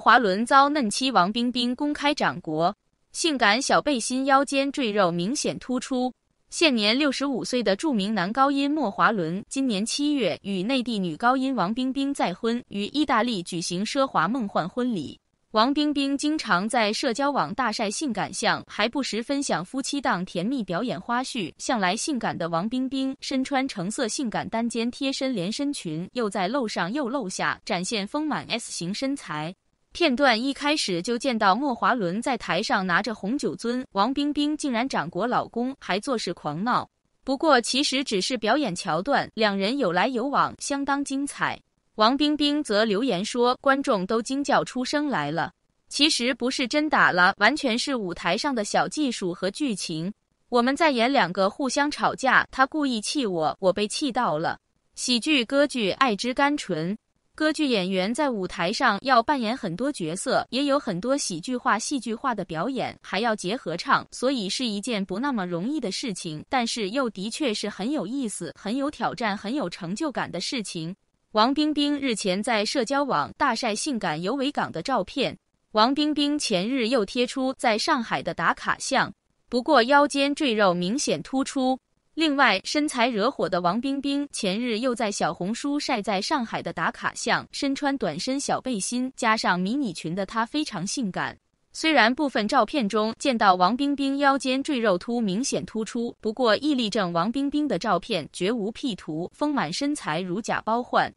华伦遭嫩妻王冰冰公开掌掴，性感小背心腰间赘肉明显突出。现年六十五岁的著名男高音莫华伦，今年七月与内地女高音王冰冰再婚，于意大利举行奢华梦幻婚礼。王冰冰经常在社交网大晒性感相，还不时分享夫妻档甜蜜表演花絮。向来性感的王冰冰，身穿橙色性感单肩贴身连身裙，又在露上又露下，展现丰满 S 型身材。片段一开始就见到莫华伦在台上拿着红酒樽，王冰冰竟然掌掴老公，还做事狂闹。不过其实只是表演桥段，两人有来有往，相当精彩。王冰冰则留言说：“观众都惊叫出声来了，其实不是真打了，完全是舞台上的小技术和剧情。我们在演两个互相吵架，他故意气我，我被气到了。”喜剧歌剧《爱之甘醇》。歌剧演员在舞台上要扮演很多角色，也有很多喜剧化、戏剧化的表演，还要结合唱，所以是一件不那么容易的事情，但是又的确是很有意思、很有挑战、很有成就感的事情。王冰冰日前在社交网大晒性感尤为港的照片，王冰冰前日又贴出在上海的打卡相，不过腰间赘肉明显突出。另外，身材惹火的王冰冰前日又在小红书晒在上海的打卡相，身穿短身小背心加上迷你裙的她非常性感。虽然部分照片中见到王冰冰腰间赘肉突明显突出，不过毅力证王冰冰的照片绝无 P 图，丰满身材如假包换。